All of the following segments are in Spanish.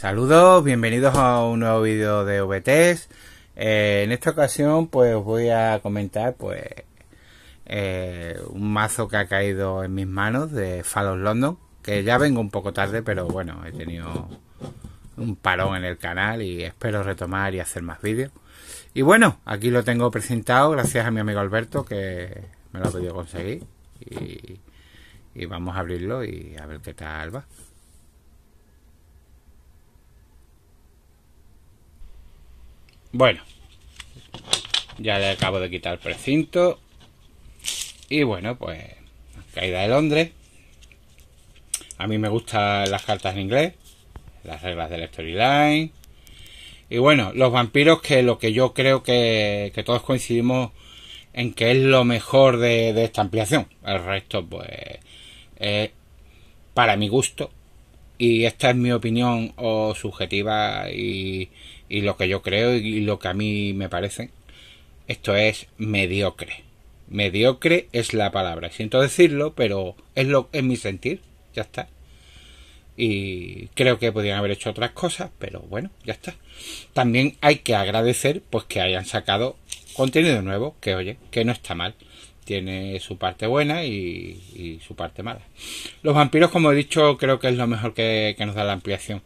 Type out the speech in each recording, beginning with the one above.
Saludos, bienvenidos a un nuevo vídeo de VTs. E eh, en esta ocasión pues voy a comentar pues eh, un mazo que ha caído en mis manos de Fallout London, que ya vengo un poco tarde, pero bueno, he tenido un parón en el canal y espero retomar y hacer más vídeos. Y bueno, aquí lo tengo presentado gracias a mi amigo Alberto que me lo ha podido conseguir y vamos a abrirlo y a ver qué tal va. Bueno, ya le acabo de quitar el precinto. Y bueno, pues caída de Londres. A mí me gustan las cartas en inglés, las reglas del storyline. Y bueno, los vampiros que lo que yo creo que, todos coincidimos en que es lo mejor de, esta ampliación. El resto, pues, es para mi gusto. Y esta es mi opinión o subjetiva y, y lo que yo creo y lo que a mí me parece, esto es mediocre. Mediocre es la palabra. Siento decirlo, pero es lo en mi sentir. Ya está. Y creo que podrían haber hecho otras cosas, pero bueno, ya está. También hay que agradecer pues que hayan sacado contenido nuevo, que oye, que no está mal. Tiene su parte buena y, su parte mala. Los vampiros, como he dicho, creo que es lo mejor que nos da la ampliación.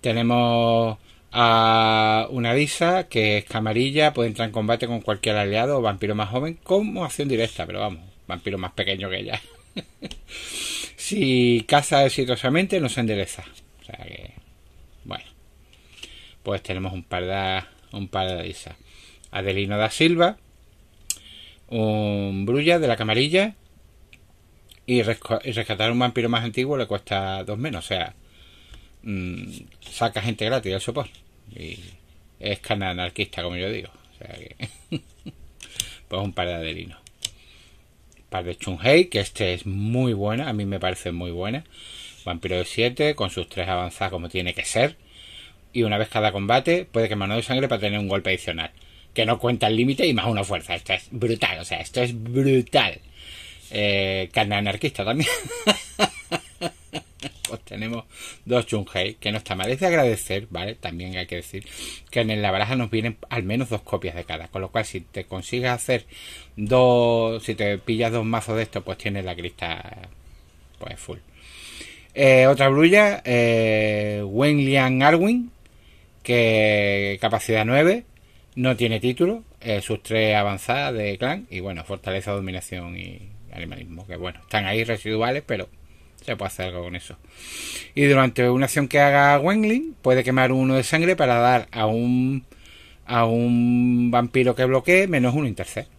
Tenemos a una Lisa que es camarilla, puede entrar en combate con cualquier aliado o vampiro más joven como acción directa, pero vamos, vampiro más pequeño que ella. si caza exitosamente, no se endereza. O sea que, bueno, pues tenemos un par de, un par de Adelino da Silva, un Brulla de la camarilla y, rescatar un vampiro más antiguo le cuesta dos menos, o sea Mm, saca gente gratis al sopor. Y es canal anarquista, como yo digo. pues un par de adelinos. Un par de Chunhei, que este es muy buena. A mí me parece muy buena. Vampiro de 7, con sus tres avanzadas como tiene que ser. Y una vez cada combate, puede quemar no de sangre para tener un golpe adicional. Que no cuenta el límite y más una fuerza. Esto es brutal, o sea, esto es brutal. Eh, cana anarquista también. Pues tenemos dos Chun-Hei que no está mal. Es de agradecer, ¿vale? También hay que decir que en la baraja nos vienen al menos dos copias de cada. Con lo cual, si te consigues hacer dos, si te pillas dos mazos de esto, pues tienes la crista pues full. Eh, otra brulla, eh, Arwin, que capacidad 9, no tiene título, eh, sus tres avanzadas de clan y bueno, fortaleza, dominación y animalismo, que bueno, están ahí residuales, pero se puede hacer algo con eso. Y durante una acción que haga Wengling, puede quemar uno de sangre para dar a un a un vampiro que bloquee menos uno intercept.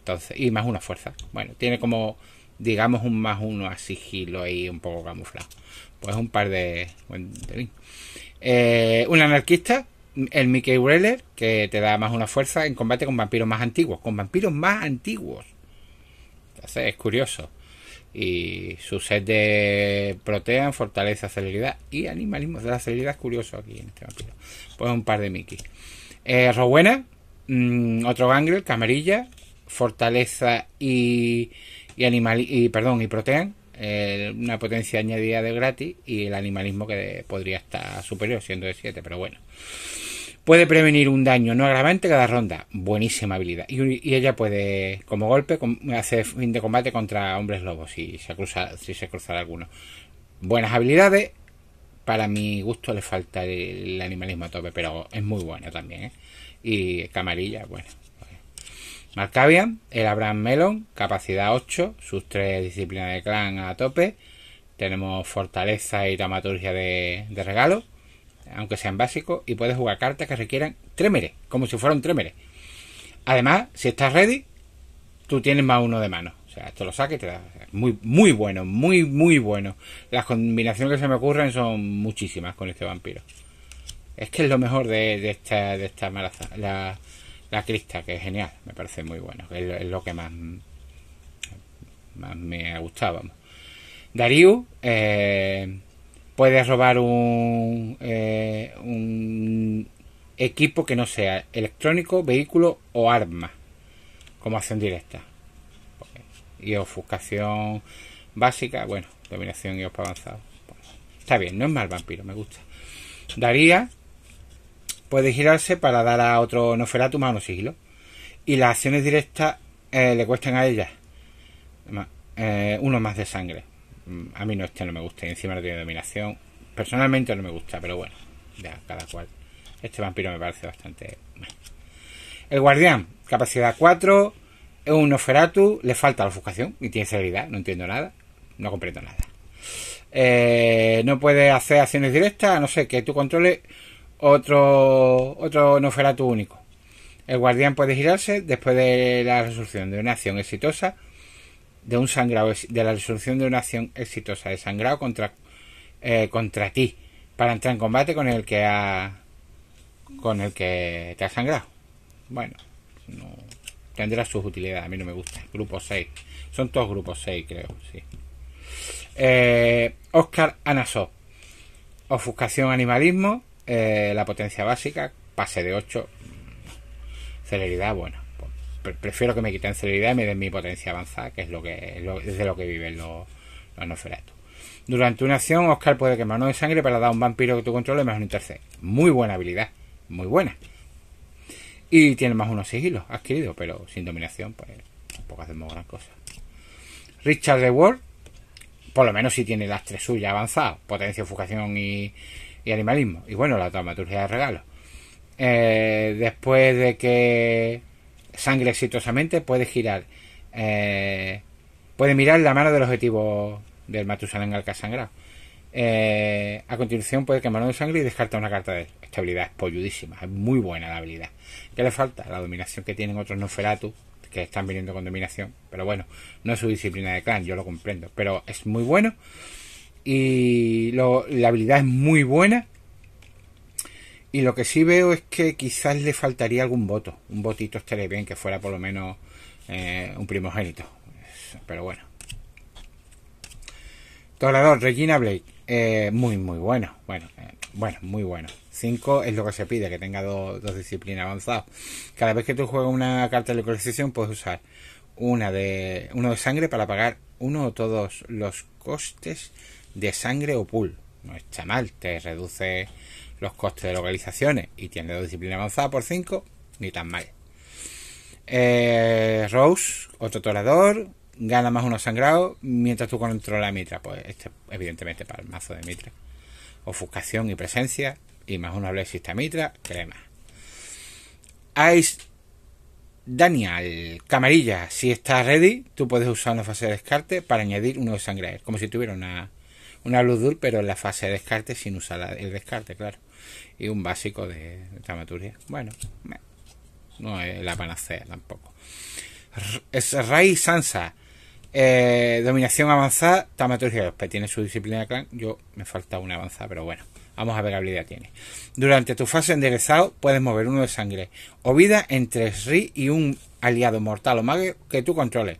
Entonces, y más una fuerza. Bueno, tiene como, digamos, un más uno a sigilo ahí un poco camuflado. Pues un par de. Eh, un anarquista, el Mickey Wreller, que te da más una fuerza en combate con vampiros más antiguos. Con vampiros más antiguos. Entonces, es curioso. Y su set de protean, fortaleza, celeridad y animalismo. De la celeridad es curioso aquí en este vampiro. Pues un par de Mickey. Eh, Rowena, mm, otro gangrel, camarilla, fortaleza y, y, animal, y perdón, y protean. Eh, una potencia añadida de gratis y el animalismo que podría estar superior, siendo de 7, pero bueno. Puede prevenir un daño no agravante cada ronda. Buenísima habilidad. Y, ella puede, como golpe, hacer fin de combate contra hombres lobos si se, cruza, si se cruzara alguno. Buenas habilidades. Para mi gusto le falta el, animalismo a tope, pero es muy buena también. ¿eh? Y camarilla, bueno. Pues. Marcavian, el Abraham Melon, capacidad 8, sus tres disciplinas de clan a tope. Tenemos fortaleza y dramaturgia de regalo aunque sean básicos, y puedes jugar cartas que requieran Tremere, como si fuera un Además, si estás ready, tú tienes más uno de mano. O sea, esto lo saques, te da. Muy, muy bueno, muy, muy bueno. Las combinaciones que se me ocurren son muchísimas con este vampiro. Es que es lo mejor de, esta, de esta maraza. La, la crista, que es genial, me parece muy bueno. Es, lo que más, más me ha gustado. Darío, eh, puedes robar eh, un, equipo que no sea electrónico, vehículo o arma, como acción directa. Y ofuscación básica, bueno, dominación y ospa avanzado. Está bien, no es mal vampiro, me gusta. Daría puede girarse para dar a otro Noferatu mano sigilo. Y las acciones directas eh, le cuestan a ella eh, uno más de sangre. A mí no, este no me gusta. Y encima no tiene dominación. Personalmente no me gusta, pero bueno. Ya, cada cual. Este vampiro me parece bastante. El guardián, capacidad 4. Es un Noferatu. Le falta la ofuscación. Y tiene celeridad. No entiendo nada. No comprendo nada. Eh, no puede hacer acciones directas. A no sé que tú controles otro, otro Noferatu único. El guardián puede girarse después de la resolución de una acción exitosa de un sangrado, de la resolución de una acción exitosa de sangrado contra, eh, contra ti, para entrar en combate con el que ha, con el que te ha sangrado. Bueno, tendrá sus utilidades, a mí no me gusta. Grupo 6, son todos grupos 6, creo, sí. Eh, Oscar Anazó. ofuscación animalismo, eh, la potencia básica, pase de 8, celeridad, bueno prefiero que me quiten celeridad y me den mi potencia avanzada, que es lo que de lo que viven los, los Durante una acción, Oscar puede quemar uno de sangre para dar a un vampiro que tú controles más un tercer. Muy buena habilidad, muy buena. Y tiene más unos sigilos adquiridos, pero sin dominación, pues tampoco hacemos gran cosa. Richard de Ward, por lo menos si tiene las tres suyas avanzadas, potencia, fugación y, animalismo. Y bueno, la taumaturgia de regalo. Eh, después de que sangre exitosamente, puede girar. Eh, puede mirar la mano del objetivo del Matusalén al que ha sangrado. Eh, a continuación puede quemar una sangre y descarta una carta de estabilidad. Esta es polludísima, es muy buena la habilidad. ¿Qué le falta? La dominación que tienen otros Noferatu, que están viniendo con dominación. Pero bueno, no es su disciplina de clan, yo lo comprendo. Pero es muy bueno. Y la habilidad es muy buena. Y lo que sí veo es que quizás le faltaría algún voto. Un votito estaría bien que fuera por lo menos eh, un primogénito. Pero bueno. Torador, Regina Blake. Eh, muy, muy bueno. Bueno, eh, bueno, muy bueno. 5 es lo que se pide, que tenga dos, disciplinas avanzadas. Cada vez que tú juegas una carta de localización puedes usar una de, uno de sangre para pagar uno o todos los costes de sangre o pool. No está mal, te reduce los costes de localizaciones y tiene dos disciplinas avanzadas por 5, ni tan mal. Eh, Rose, otro torador, gana más uno sangrado, mientras tú controlas la Mitra. Pues este, evidentemente, para el mazo de Mitra. Ofuscación y presencia, y más uno existe a Mitra, crema. Ice Daniel, camarilla, si está ready, tú puedes usar una fase de descarte para añadir uno de sangre, como si tuviera una, una luz pero en la fase de descarte sin usar el descarte, claro y un básico de, Bueno, no es la panacea tampoco. Es Ray Sansa. Eh, dominación avanzada, dramaturgia peces, tiene su disciplina clan. Yo me falta una avanzada, pero bueno. Vamos a ver qué habilidad tiene. Durante tu fase enderezado puedes mover uno de sangre o vida entre Sri y un aliado mortal o mago que tú controles.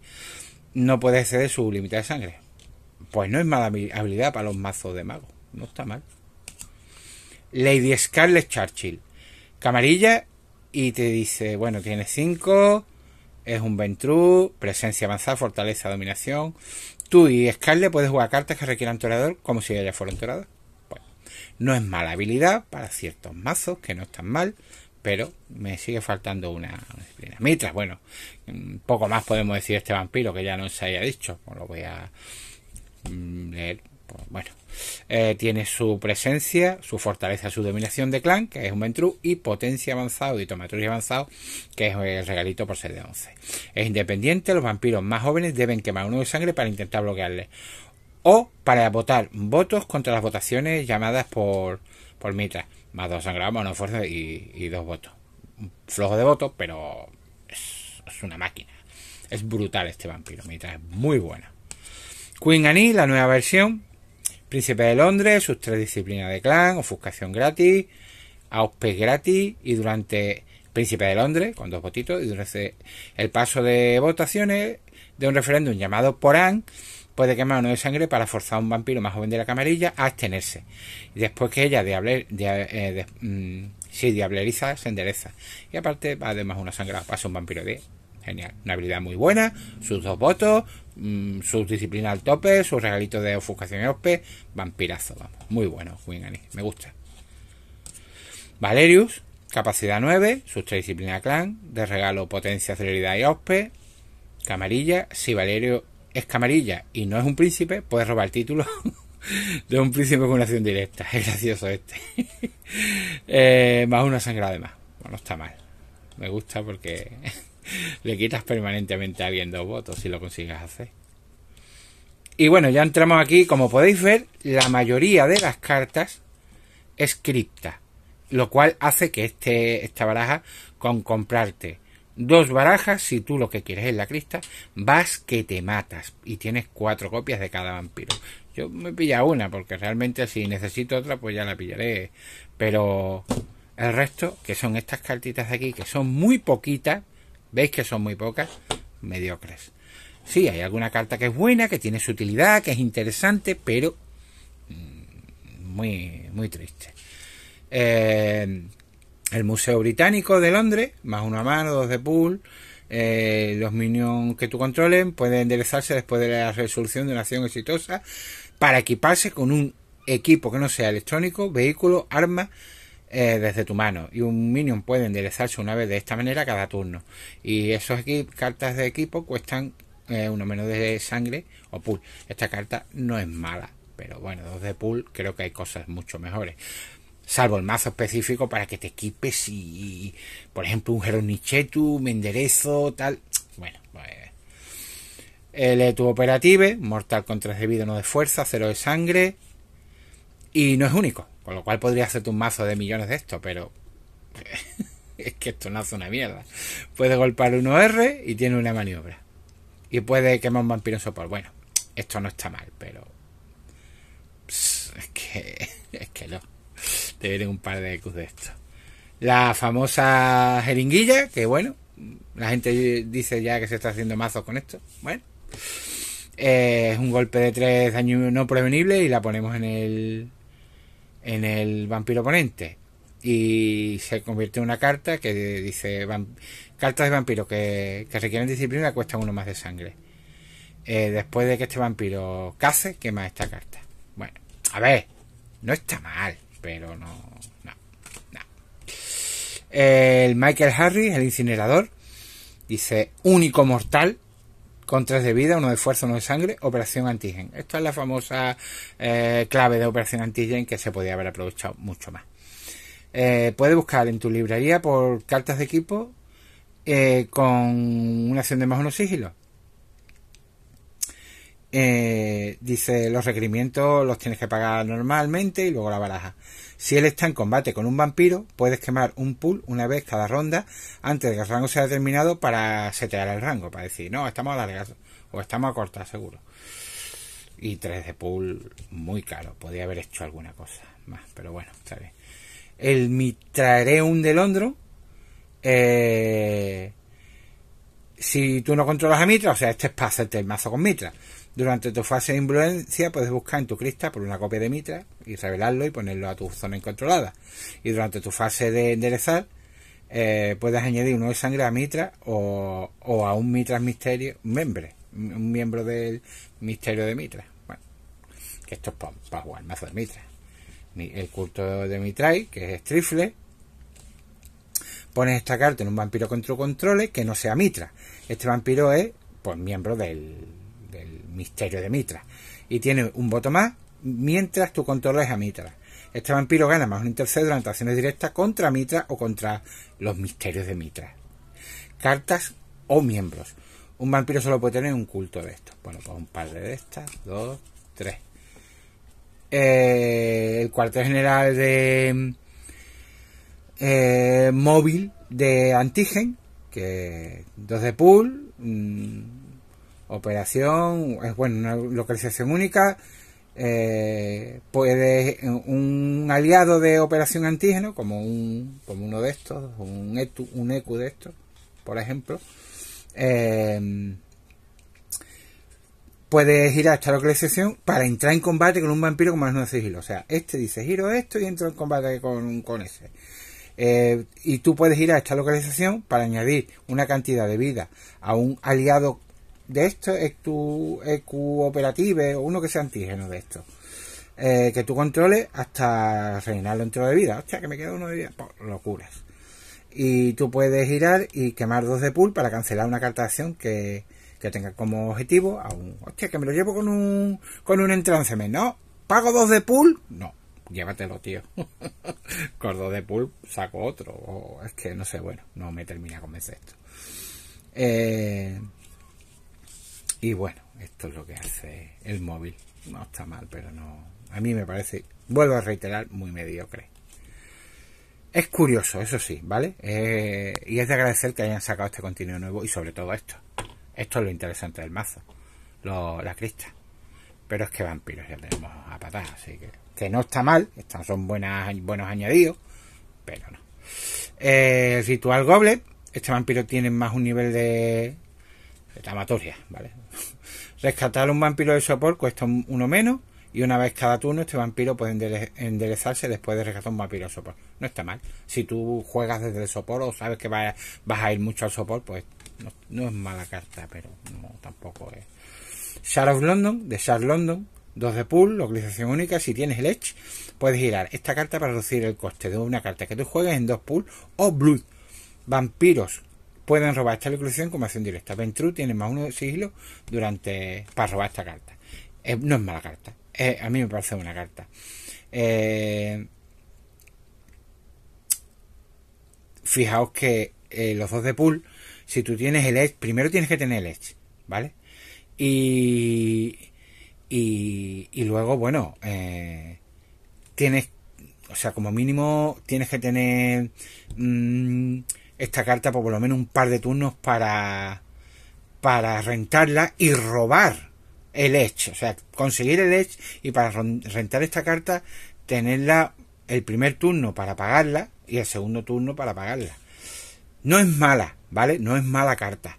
No puedes exceder su límite de sangre. Pues no es mala habilidad para los mazos de mago. No está mal. Lady Scarlet Churchill. Camarilla y te dice, bueno, tiene 5, es un Ventru, presencia avanzada, fortaleza, dominación. Tú y Scarlet, puedes jugar cartas que requieran torador como si ella fuera un torador. Bueno, no es mala habilidad para ciertos mazos que no están mal, pero me sigue faltando una disciplina. Mientras, bueno, poco más podemos decir de este vampiro que ya no se haya dicho, pues lo voy a mm, leer pues, bueno, eh, tiene su presencia, su fortaleza, su dominación de clan, que es un Ventru, y potencia avanzado y avanzada avanzado, que es el regalito por ser de 11. Es independiente, los vampiros más jóvenes deben quemar uno de sangre para intentar bloquearle, o para votar votos contra las votaciones llamadas por, por Mitra, más dos sangrados, más una fuerza y, dos votos. flojo de votos, pero es, una máquina. Es brutal este vampiro, Mitra, es muy buena. Queen Annie, la nueva versión, Príncipe de Londres, sus tres disciplinas de clan, ofuscación gratis, auspe gratis y durante Príncipe de Londres, con dos votitos, y durante el paso de votaciones de un referéndum llamado Porán, puede quemar uno de sangre para forzar a un vampiro más joven de la camarilla a abstenerse. después que ella eh, mm, diableriza, se endereza. Y aparte, además, una sangre pasa un vampiro de. Genial. Una habilidad muy buena. Sus dos votos. Mm, subdisciplina al tope, sus regalitos de ofuscación y ospe, vampirazo, vamos. Muy bueno, me gusta. Valerius, capacidad 9, sus disciplina clan, de regalo potencia, celeridad y ospe. Camarilla, si Valerio es camarilla y no es un príncipe, Puede robar el título de un príncipe con una acción directa. Es gracioso este. Eh, más una sangre además más. Bueno, está mal. Me gusta porque Le quitas permanentemente habiendo votos si lo consigues hacer. Y bueno, ya entramos aquí. Como podéis ver, la mayoría de las cartas es cripta. Lo cual hace que este, esta baraja, con comprarte dos barajas, si tú lo que quieres es la crista, vas que te matas. Y tienes cuatro copias de cada vampiro. Yo me pilla una, porque realmente si necesito otra, pues ya la pillaré. Pero el resto, que son estas cartitas de aquí, que son muy poquitas, Veis que son muy pocas, mediocres. Sí, hay alguna carta que es buena, que tiene su utilidad, que es interesante, pero mm, muy, muy triste. Eh, el Museo Británico de Londres, más una mano, dos de pool. Eh, los minions que tú controlen pueden enderezarse después de la resolución de una acción exitosa para equiparse con un equipo que no sea electrónico, vehículo, arma, eh, desde tu mano. Y un minion puede enderezarse una vez de esta manera cada turno. Y esos cartas de equipo cuestan eh, uno menos de sangre o pool. Esta carta no es mala, pero bueno, dos de pool creo que hay cosas mucho mejores. Salvo el mazo específico para que te equipes y, por ejemplo, un Geronichetu, me enderezo, tal. Bueno, pues el eh, tu operative, mortal contra el no de fuerza, Cero de sangre. Y no es único. Con lo cual podría hacerte un mazo de millones de esto, pero es que esto no hace una mierda. Puede golpear un r y tiene una maniobra. Y puede quemar un vampiro en sopor. Bueno, esto no está mal, pero. es que. Es que no. Te vienen un par de EQs de esto. La famosa jeringuilla, que bueno. La gente dice ya que se está haciendo mazos con esto. Bueno. Eh, es un golpe de tres daño no prevenible y la ponemos en el en el vampiro oponente y se convierte en una carta que dice cartas de vampiro que, que, requieren disciplina cuestan uno más de sangre eh, después de que este vampiro case... quema esta carta bueno a ver no está mal pero no no, no. el Michael Harris el incinerador dice único mortal con tres de vida, uno de fuerza, uno de sangre, operación antigen. Esta es la famosa eh, clave de operación antigen que se podía haber aprovechado mucho más. Puede eh, puedes buscar en tu librería por cartas de equipo eh, con una acción de más menos sigilo. Eh, dice los requerimientos los tienes que pagar normalmente y luego la baraja. Si él está en combate con un vampiro, puedes quemar un pool una vez cada ronda antes de que el rango sea determinado para setear el rango, para decir, no, estamos alargados o estamos a cortar, seguro. Y 3 de pool muy caro, Podría haber hecho alguna cosa más, pero bueno, está bien. El un de Londro, eh, si tú no controlas a Mitra, o sea, este es para hacerte el mazo con Mitra. Durante tu fase de influencia puedes buscar en tu crista por una copia de Mitra y revelarlo y ponerlo a tu zona incontrolada. Y durante tu fase de enderezar eh, puedes añadir uno de sangre a Mitra o, a un Mitra Misterio, un un miembro del Misterio de Mitra. Bueno, que esto es para jugar mazo de Mitra. El culto de Mitrai, que es Trifle, pones esta carta en un vampiro con controles que no sea Mitra. Este vampiro es pues miembro del, Misterio de Mitra. Y tiene un voto más mientras tú es a Mitra. Este vampiro gana más un intercedor durante acciones directas contra Mitra o contra los misterios de Mitra. Cartas o miembros. Un vampiro solo puede tener un culto de estos. Bueno, pues un par de estas. Dos, tres. Eh, el cuartel general de eh, móvil de Antigen, que dos de pool, mm, operación, es bueno, una localización única. Eh, puede un aliado de operación antígeno, como, un, como uno de estos, un, EQ de estos, por ejemplo, eh, puedes ir a esta localización para entrar en combate con un vampiro como más de sigilo. O sea, este dice giro esto y entro en combate con, con ese. Eh, y tú puedes ir a esta localización para añadir una cantidad de vida a un aliado de esto es tu EQ o uno que sea antígeno de esto. Eh, que tú controles hasta rellenarlo dentro de vida. Hostia, que me queda uno de vida. Pues, locuras. Y tú puedes girar y quemar dos de pool para cancelar una carta de acción que, que tenga como objetivo a un. Hostia, que me lo llevo con un, con un entranceme. No, pago dos de pool. No, llévatelo, tío. con dos de pool saco otro. O es que no sé, bueno, no me termina con convencer esto. Eh y bueno, esto es lo que hace el móvil. No está mal, pero no. A mí me parece, vuelvo a reiterar, muy mediocre. Es curioso, eso sí, ¿vale? Eh, y es de agradecer que hayan sacado este contenido nuevo y sobre todo esto. Esto es lo interesante del mazo, la crista. Pero es que vampiros ya tenemos a patadas, así que, que no está mal, estas son buenas, buenos añadidos, pero no. Eh, ritual Goblet. este vampiro tiene más un nivel de, amatoria ¿vale? Rescatar un vampiro de sopor cuesta uno menos y una vez cada turno este vampiro puede enderezarse después de rescatar un vampiro de sopor. No está mal. Si tú juegas desde el sopor o sabes que vas a, ir mucho al sopor, pues no, es mala carta, pero tampoco es. Shard of London, de Shard London, 2 de pool, localización única, si tienes el Edge, puedes girar esta carta para reducir el coste de una carta que tú juegues en dos pool o blue Vampiros pueden robar esta inclusión como acción directa. Ventru tiene más uno de sigilo durante, para robar esta carta. Eh, no es mala carta. Eh, a mí me parece una carta. Eh, fijaos que los dos de pool, si tú tienes el edge, primero tienes que tener el edge, ¿vale? Y, y, y luego, bueno, tienes, o sea, como mínimo tienes que tener... Mm, esta carta por lo menos un par de turnos para, para rentarla y robar el Edge. O sea, conseguir el Edge y para rentar esta carta tenerla el primer turno para pagarla y el segundo turno para pagarla. No es mala, ¿vale? No es mala carta.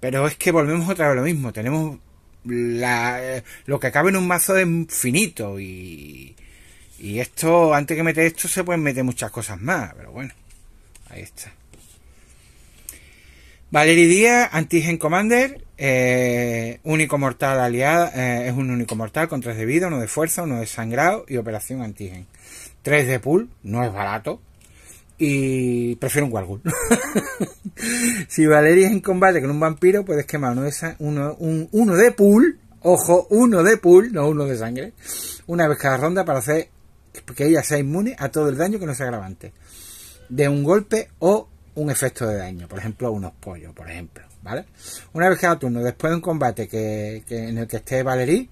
Pero es que volvemos otra vez lo mismo. Tenemos la, eh, lo que cabe en un mazo de infinito y, y esto, antes que meter esto, se pueden meter muchas cosas más, pero bueno. Esta Valeria Antigen Commander, eh, único mortal aliada, eh, es un único mortal con 3 de vida, 1 de fuerza, 1 de sangrado y operación Antigen. 3 de pool, no es barato. Y prefiero un Wargul. si Valeria es en combate con un vampiro, puedes quemar uno de, uno, un, uno de pool, ojo, uno de pool, no uno de sangre, una vez cada ronda para hacer que ella sea inmune a todo el daño que no sea agravante de un golpe o un efecto de daño, por ejemplo, unos pollos, por ejemplo, ¿vale? Una vez cada turno, después de un combate que, en el que esté Valerie,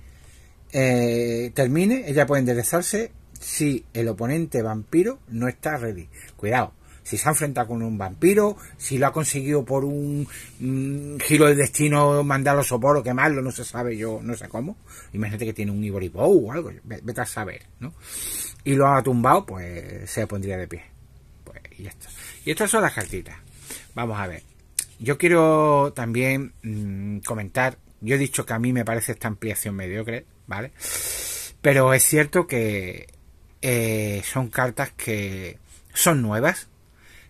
eh, termine, ella puede enderezarse si el oponente vampiro no está ready. Cuidado, si se ha enfrentado con un vampiro, si lo ha conseguido por un mm, giro del destino, mandarlo sopor o quemarlo, no se sabe yo, no sé cómo. Imagínate que tiene un Ivory Bow o algo, vete a saber, ¿no? Y lo ha tumbado, pues se pondría de pie. Y estas son las cartitas. Vamos a ver. Yo quiero también mm, comentar. Yo he dicho que a mí me parece esta ampliación mediocre, ¿vale? Pero es cierto que eh, son cartas que son nuevas.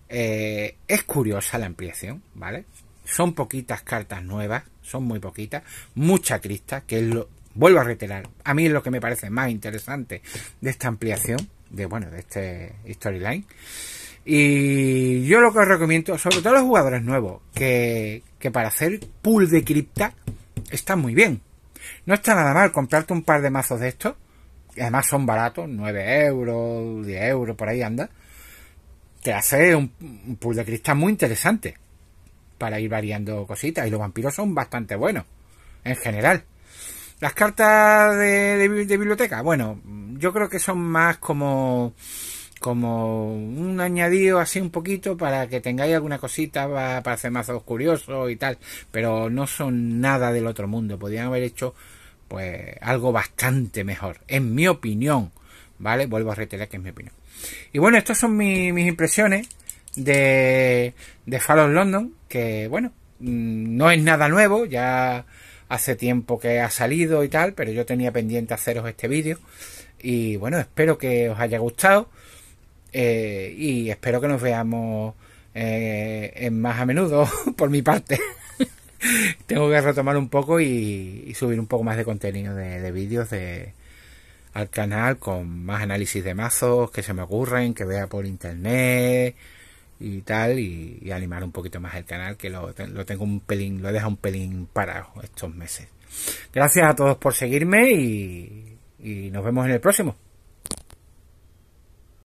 Eh, es curiosa la ampliación, ¿vale? Son poquitas cartas nuevas, son muy poquitas. Mucha crista, que lo, vuelvo a reiterar, a mí es lo que me parece más interesante de esta ampliación, de bueno, de este storyline. Y yo lo que os recomiendo, sobre todo a los jugadores nuevos, que, para hacer pool de cripta está muy bien. No está nada mal comprarte un par de mazos de estos. Además son baratos, 9 euros, 10 euros, por ahí anda. Te hace un, pool de cripta muy interesante para ir variando cositas. Y los vampiros son bastante buenos, en general. Las cartas de biblioteca, bueno, yo creo que son más como como un añadido así un poquito para que tengáis alguna cosita para hacer más curiosos y tal, pero no son nada del otro mundo, podrían haber hecho pues algo bastante mejor, en mi opinión, ¿vale? Vuelvo a reiterar que es mi opinión. Y bueno, estas son mis impresiones de, de Fallout London, que bueno, mm, no es nada nuevo, ya hace tiempo que ha salido y tal, pero yo tenía pendiente haceros este vídeo. Y bueno, espero que os haya gustado. Eh, y espero que nos veamos eh, en más a menudo, por mi parte. Tengo que retomar un poco y, subir un poco más de contenido de, vídeos de, al canal con más análisis de mazos que se me ocurren, que vea por internet y tal, y, animar un poquito más el canal, que lo, tengo un pelín, lo he dejado un pelín parado estos meses. Gracias a todos por seguirme y nos vemos en el próximo.